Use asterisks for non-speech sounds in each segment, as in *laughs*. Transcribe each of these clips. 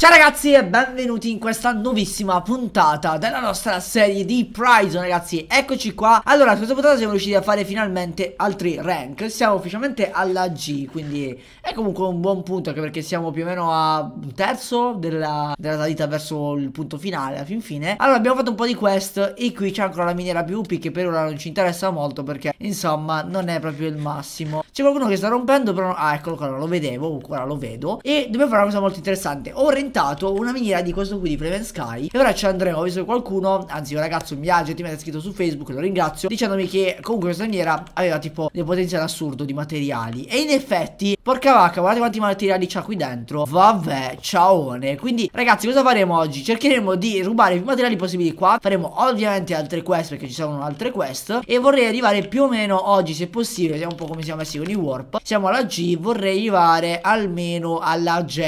Ciao ragazzi e benvenuti in questa nuovissima puntata della nostra serie di Prison ragazzi Eccoci qua Allora in questa puntata siamo riusciti a fare finalmente altri rank Siamo ufficialmente alla G quindi è comunque un buon punto Anche perché siamo più o meno a un terzo della, della salita verso il punto finale a fin fine Allora abbiamo fatto un po' di quest e qui c'è ancora la miniera PvP che per ora non ci interessa molto Perché insomma non è proprio il massimo C'è qualcuno che sta rompendo però Ah eccolo qua, lo vedevo, ora lo vedo E dobbiamo fare una cosa molto interessante Ora commentato una miniera di questo qui di Flamen Sky e ora ci andremo, ho visto qualcuno, anzi un ragazzo mi ha gentilmente scritto su Facebook, lo ringrazio, dicendomi che comunque questa miniera aveva tipo del potenziale assurdo di materiali e in effetti Porca vacca, guardate quanti materiali c'ha qui dentro. Vabbè, ciaone. Quindi, ragazzi, cosa faremo oggi? Cercheremo di rubare più materiali possibili qua. Faremo ovviamente altre quest, perché ci sono altre quest. E vorrei arrivare più o meno oggi, se possibile. Vediamo un po' come siamo messi con i warp. Siamo alla G, vorrei arrivare almeno alla J.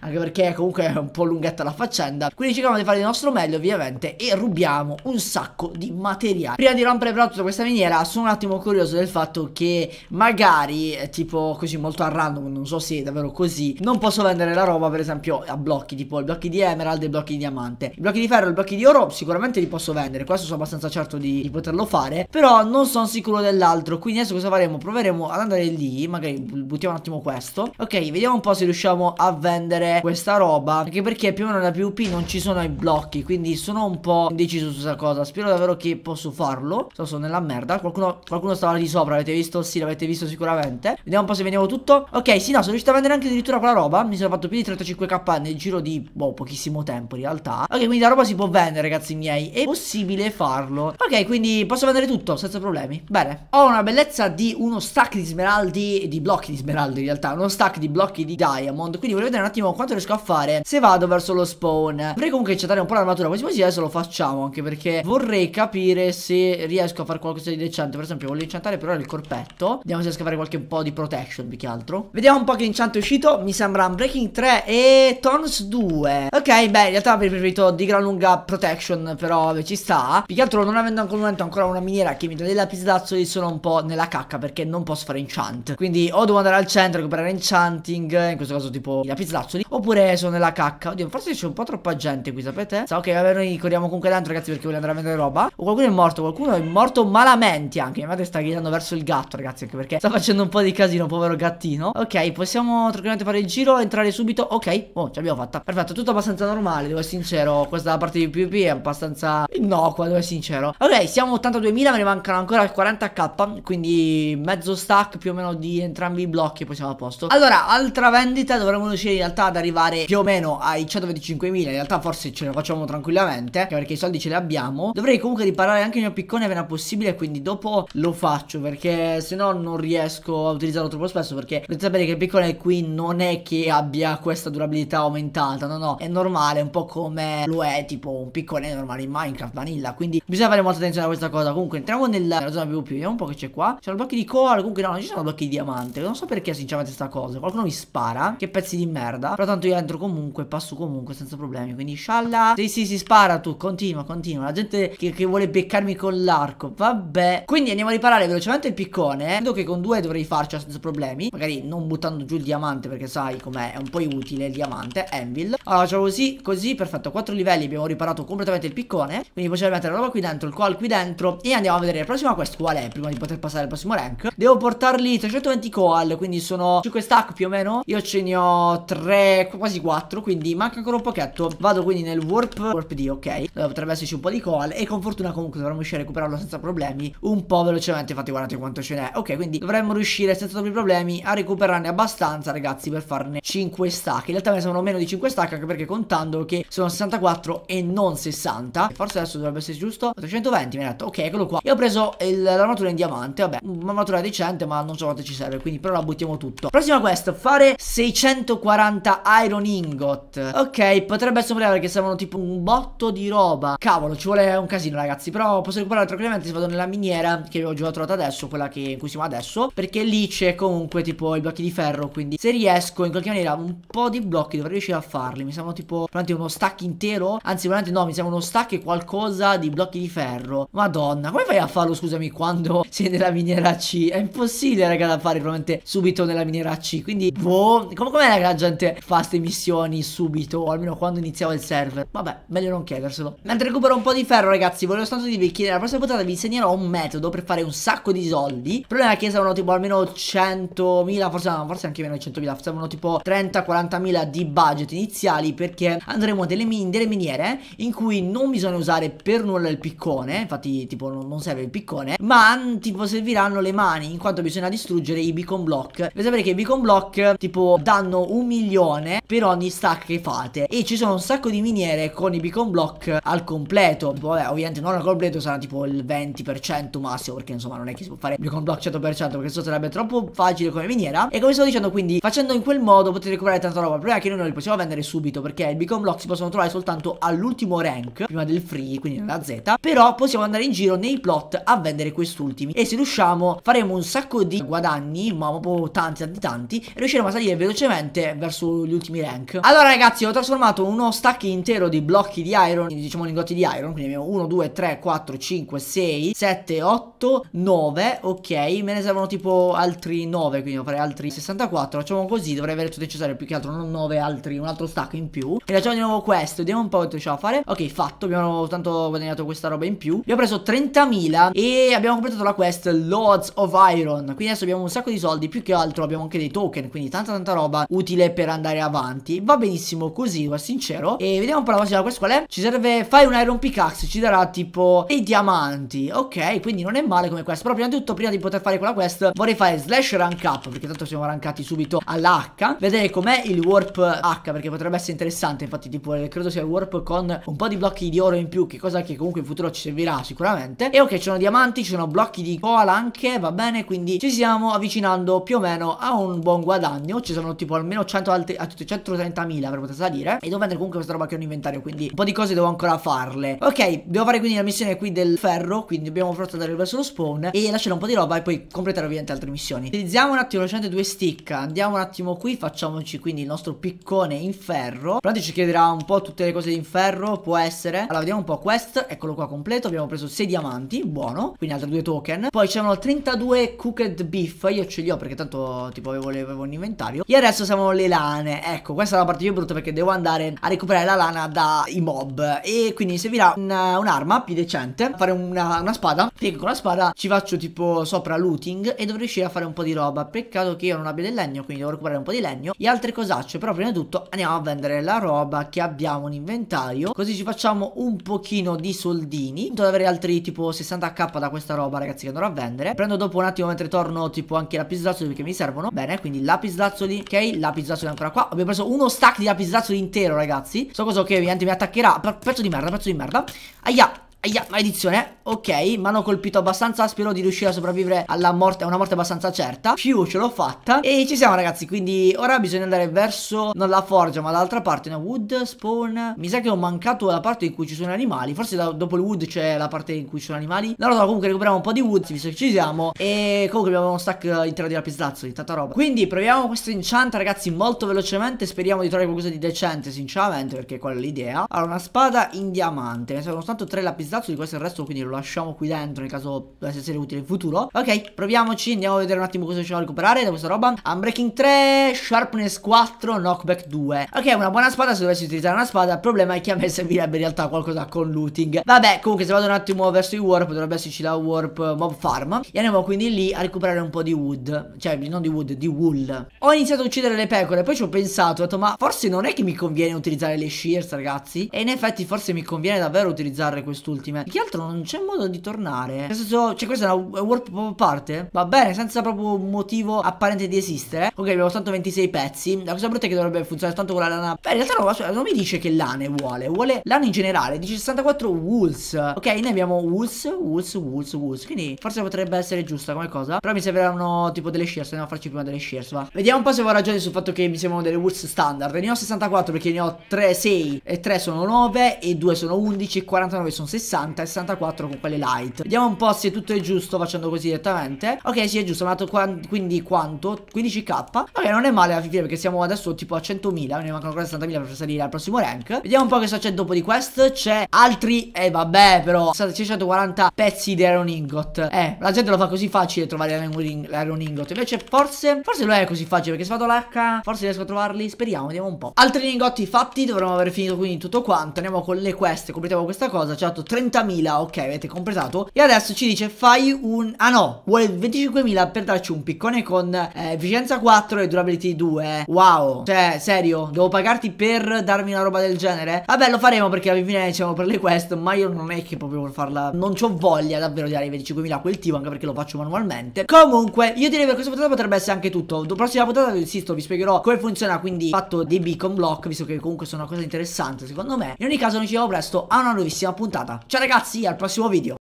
Anche perché comunque è un po' lunghetta la faccenda. Quindi cerchiamo di fare il nostro meglio, ovviamente. E rubiamo un sacco di materiali. Prima di rompere però tutta questa miniera, sono un attimo curioso del fatto che magari, eh, tipo così molto arrabbiato, random, non so se è davvero così, non posso vendere la roba per esempio a blocchi, tipo i blocchi di emerald e i blocchi di diamante. I blocchi di ferro e i blocchi di oro sicuramente li posso vendere, questo sono abbastanza certo di, di poterlo fare, però non sono sicuro dell'altro, quindi adesso cosa faremo? Proveremo ad andare lì, magari buttiamo un attimo questo. Ok, vediamo un po' se riusciamo a vendere questa roba, anche perché più o meno nella PvP non ci sono i blocchi, quindi sono un po' indeciso su questa cosa, spero davvero che posso farlo, so, sono nella merda, qualcuno, qualcuno stava lì sopra, avete visto? Sì, l'avete visto sicuramente. Vediamo un po' se vediamo tutto. Ok, sì, no, sono riuscito a vendere anche addirittura quella roba. Mi sono fatto più di 35k nel giro di, boh, pochissimo tempo in realtà. Ok, quindi la roba si può vendere, ragazzi miei. È possibile farlo. Ok, quindi posso vendere tutto senza problemi. Bene. Ho una bellezza di uno stack di smeraldi, di blocchi di smeraldi in realtà, uno stack di blocchi di diamond. Quindi voglio vedere un attimo quanto riesco a fare se vado verso lo spawn. Vorrei comunque accettare un po' l'armatura, così così adesso lo facciamo anche perché vorrei capire se riesco a fare qualcosa di decente. Per esempio, voglio incantare però il corpetto. Vediamo se riesco a fare qualche un po' di protection più che altro altro Vediamo un po' che enchant è uscito Mi sembra Breaking 3 e Tons 2 Ok, beh, in realtà avrei preferito di gran lunga Protection Però ci sta Più che altro non avendo al momento ancora una miniera Che mi dà dei lapislazzoli sono un po' nella cacca Perché non posso fare enchant Quindi o devo andare al centro a recuperare enchanting In questo caso tipo i lapislazzoli Oppure sono nella cacca Oddio, forse c'è un po' troppa gente qui, sapete? So, ok, vabbè, noi corriamo comunque dentro ragazzi Perché voglio andare a vendere roba O qualcuno è morto, qualcuno è morto malamente anche Mia madre sta gridando verso il gatto ragazzi Anche perché sta facendo un po' di casino, povero gattino casino Ok possiamo tranquillamente fare il giro Entrare subito Ok Oh ce l'abbiamo fatta Perfetto tutto abbastanza normale Devo essere sincero Questa parte di PvP è abbastanza innocua Devo essere sincero Ok siamo 82.000 Me ne mancano ancora 40k Quindi mezzo stack più o meno di entrambi i blocchi e Poi siamo a posto Allora altra vendita Dovremmo riuscire in realtà ad arrivare più o meno ai 125.000 In realtà forse ce ne facciamo tranquillamente Perché i soldi ce li abbiamo Dovrei comunque riparare anche il mio piccone appena possibile Quindi dopo lo faccio Perché se no non riesco a utilizzarlo troppo spesso Perché dovete sapere che il piccone qui non è che abbia questa durabilità aumentata, no no, è normale, un po' come lo è tipo un piccone normale in Minecraft vanilla, quindi bisogna fare molta attenzione a questa cosa. Comunque entriamo nella, nella zona PvP, vediamo un po' che c'è qua. C'erano blocchi di core comunque no, non ci sono blocchi di diamante, non so perché sinceramente sta cosa. Qualcuno mi spara, che pezzi di merda, però tanto io entro comunque, passo comunque senza problemi, quindi scialla. Sì sì si spara tu, continua, continua, la gente che, che vuole beccarmi con l'arco, vabbè. Quindi andiamo a riparare velocemente il piccone, credo che con due dovrei farcela senza problemi, magari non buttando giù il diamante perché sai com'è, è un po' utile il diamante, anvil. Allora facciamo così, così, perfetto, 4 livelli, abbiamo riparato completamente il piccone, quindi possiamo mettere la roba qui dentro, il coal qui dentro e andiamo a vedere la prossima quest qual è, prima di poter passare al prossimo rank. Devo portarli 320 coal, quindi sono 5 stack più o meno, io ce ne ho 3, quasi 4, quindi manca ancora un pochetto. Vado quindi nel warp, warp D, ok, dove potrebbe esserci un po' di coal e con fortuna comunque dovremmo riuscire a recuperarlo senza problemi, un po' velocemente, infatti guardate quanto ce n'è. Ok, quindi dovremmo riuscire senza troppi problemi a recuperarlo recuperarne abbastanza ragazzi per farne 5 stacche in realtà ne sono meno di 5 stacche anche perché contando che sono 64 e non 60 forse adesso dovrebbe essere giusto 320 mi ha detto ok eccolo qua io ho preso l'armatura in diamante vabbè un'armatura decente ma non so quanto ci serve quindi però la buttiamo tutto prossima quest fare 640 iron ingot ok potrebbe sembrare che servono tipo un botto di roba cavolo ci vuole un casino ragazzi però posso recuperare tranquillamente se vado nella miniera che ho già trovato adesso quella che, in cui siamo adesso perché lì c'è comunque tipo i blocchi di ferro Quindi se riesco in qualche maniera un po' di blocchi dovrei riuscire a farli Mi sembra tipo veramente uno stack intero Anzi veramente no mi sembra uno stack e qualcosa di blocchi di ferro Madonna come fai a farlo scusami quando *laughs* sei nella miniera C È impossibile raga da fare probabilmente subito nella miniera C Quindi boh come com'è raga la gente fa queste missioni subito O almeno quando iniziava il server Vabbè meglio non chiederselo Mentre recupero un po' di ferro ragazzi volevo soltanto dirvi che nella prossima puntata vi insegnerò un metodo per fare un sacco di soldi Il problema è che saranno tipo almeno 100.000 100.000, forse, ah, forse, anche meno di 100.000, forse tipo 30-40.000 di budget iniziali perché andremo a delle, min delle miniere in cui non bisogna usare per nulla il piccone, infatti tipo non, non serve il piccone, ma tipo serviranno le mani in quanto bisogna distruggere i beacon block. Dovete sapere che i beacon block tipo danno un milione per ogni stack che fate e ci sono un sacco di miniere con i beacon block al completo, tipo, vabbè ovviamente non al completo sarà tipo il 20% massimo perché insomma non è che si può fare il beacon block 100% perché so sarebbe troppo facile come miniera eccetera e come stavo dicendo quindi facendo in quel modo potete recuperare tanta roba il problema è che noi non li possiamo vendere subito perché i Beacon blocks si possono trovare soltanto all'ultimo rank prima del free quindi nella Z però possiamo andare in giro nei plot a vendere quest'ultimi e se riusciamo faremo un sacco di guadagni ma proprio tanti tanti tanti e riusciremo a salire velocemente verso gli ultimi rank allora ragazzi ho trasformato uno stack intero di blocchi di iron diciamo lingotti di iron quindi abbiamo 1 2 3 4 5 6 7 8 9 ok me ne servono tipo altri 9 quindi devo fare altri altri 64 Facciamo così Dovrei avere tutto necessario più che altro Non 9 altri Un altro stack in più E lasciamo di nuovo questo Vediamo un po' cosa riusciamo a fare Ok fatto Abbiamo tanto guadagnato questa roba in più Abbiamo preso 30.000 E abbiamo completato la quest Lords of Iron Quindi adesso abbiamo un sacco di soldi Più che altro abbiamo anche dei token Quindi tanta tanta roba utile per andare avanti Va benissimo così Va sincero E vediamo un po' la prossima quest qual è Ci serve Fai un Iron Pickaxe Ci darà tipo dei diamanti Ok quindi non è male come quest Però prima di tutto Prima di poter fare quella quest Vorrei fare Slash Rank Up Perché perché tanto siamo arrancati subito alla H vedere com'è il warp H perché potrebbe essere interessante infatti tipo eh, credo sia il warp con un po' di blocchi di oro in più che cosa che comunque in futuro ci servirà sicuramente e ok ci sono diamanti ci sono blocchi di koala anche va bene quindi ci stiamo avvicinando più o meno a un buon guadagno ci sono tipo almeno 100 altri 130.000 per poter salire e devo vendere comunque questa roba che ho in inventario quindi un po' di cose devo ancora farle ok devo fare quindi la missione qui del ferro quindi dobbiamo affrontare verso lo spawn e lasciare un po' di roba e poi completare ovviamente altre missioni utilizziamo un attimo lo semplicemente due stick Andiamo un attimo qui Facciamoci quindi il nostro piccone in ferro Praticamente ci chiederà un po' tutte le cose in ferro Può essere Allora vediamo un po' quest Eccolo qua completo Abbiamo preso 6 diamanti Buono Quindi altri due token Poi c'erano 32 cooked beef Io ce li ho perché tanto tipo avevo, avevo un inventario E adesso siamo le lane Ecco questa è la parte più brutta perché devo andare a recuperare la lana dai mob E quindi mi servirà un'arma un più decente Fare una, una spada Perché con la spada ci faccio tipo sopra looting E dovrò riuscire a fare un po' di roba Peccato peccato che io non abbia del legno, quindi devo recuperare un po' di legno e altre cosacce, però prima di tutto andiamo a vendere la roba che abbiamo in inventario, così ci facciamo un pochino di soldini, ad avere altri tipo 60k da questa roba ragazzi che andrò a vendere, prendo dopo un attimo mentre torno tipo anche lapislazzoli perché mi servono, bene, quindi lapislazzoli, ok, lapislazzoli ancora qua, abbiamo preso uno stack di lapislazzoli intero ragazzi, so cosa che ovviamente mi attaccherà, pezzo di merda, pezzo di merda, aia, eh, Aia, maledizione Ok, mi hanno colpito abbastanza Spero di riuscire a sopravvivere alla morte A una morte abbastanza certa Più ce l'ho fatta E ci siamo ragazzi Quindi ora bisogna andare verso Non la forgia ma l'altra parte no? Wood, spawn Mi sa che ho mancato la parte in cui ci sono animali Forse da, dopo il wood c'è la parte in cui ci sono animali No, no, comunque recuperiamo un po' di wood Visto che ci siamo E comunque abbiamo uno stack eh, intero di lapislazzo Di tanta roba Quindi proviamo questo enchant ragazzi Molto velocemente Speriamo di trovare qualcosa di decente Sinceramente perché quella è l'idea Allora una spada in diamante Ne sono soltanto tre lapislazzo stato di questo il resto quindi lo lasciamo qui dentro nel caso dovesse essere utile in futuro Ok proviamoci andiamo a vedere un attimo cosa riusciamo a recuperare da questa roba Unbreaking 3 Sharpness 4 Knockback 2 Ok una buona spada se dovessi utilizzare una spada Il problema è che a me servirebbe in realtà qualcosa con looting Vabbè comunque se vado un attimo verso i warp dovrebbe esserci la warp mob farm E andiamo quindi lì a recuperare un po' di wood Cioè non di wood di wool Ho iniziato a uccidere le pecore poi ci ho pensato Ho detto ma forse non è che mi conviene utilizzare le shears ragazzi E in effetti forse mi conviene davvero utilizzare quest'ultimo ultime. che altro non c'è modo di tornare. Nel senso, cioè, questa è una warp proprio a parte. Va bene, senza proprio un motivo apparente di esistere. Ok, abbiamo soltanto 26 pezzi. La cosa brutta è che dovrebbe funzionare soltanto con la lana. Beh, in realtà no, non mi dice che lane vuole. Vuole lane in generale. Dice 64 wolves. Ok, noi abbiamo wolves, wolves, wolves, wolves. Quindi forse potrebbe essere giusta come cosa. Però mi serviranno tipo delle shears. Andiamo a farci prima delle shears, va. Vediamo un po' se avevo ragione sul fatto che mi sembrano delle wolves standard. Ne ho 64 perché ne ho 3, 6 e 3 sono 9 e 2 sono 11 e 49 sono 60. 60 e 64 con quelle light Vediamo un po' se tutto è giusto facendo così direttamente Ok sì è giusto, sono andato qua, quindi quanto? 15k Ok non è male alla fine perché siamo adesso tipo a 100.000 Ne mancano ancora 60.000 per salire al prossimo rank Vediamo un po' che sta c'è dopo di quest C'è altri, e eh, vabbè però 640 pezzi di Iron Ingot Eh la gente lo fa così facile trovare l'Iron Ingot Invece forse, forse non è così facile perché se vado l'H forse riesco a trovarli Speriamo, vediamo un po' Altri lingotti fatti, dovremmo aver finito quindi tutto quanto Andiamo con le quest, completiamo questa cosa Ci ha dato 3 30.000, ok, avete completato. E adesso ci dice fai un... Ah no, vuole 25.000 per darci un piccone con eh, efficienza 4 e durability 2. Wow, cioè, serio, devo pagarti per darmi una roba del genere? Vabbè, lo faremo perché alla fine diciamo per le quest, ma io non è che proprio voglio farla... Non ho voglia davvero di dare 25.000 a quel tipo, anche perché lo faccio manualmente. Comunque, io direi che questa puntata potrebbe essere anche tutto. La prossima puntata, insisto, vi spiegherò come funziona quindi fatto dei beacon block, visto che comunque sono una cosa interessante secondo me. In ogni caso, noi ci vediamo presto a una nuovissima puntata. Ciao ragazzi, al prossimo video.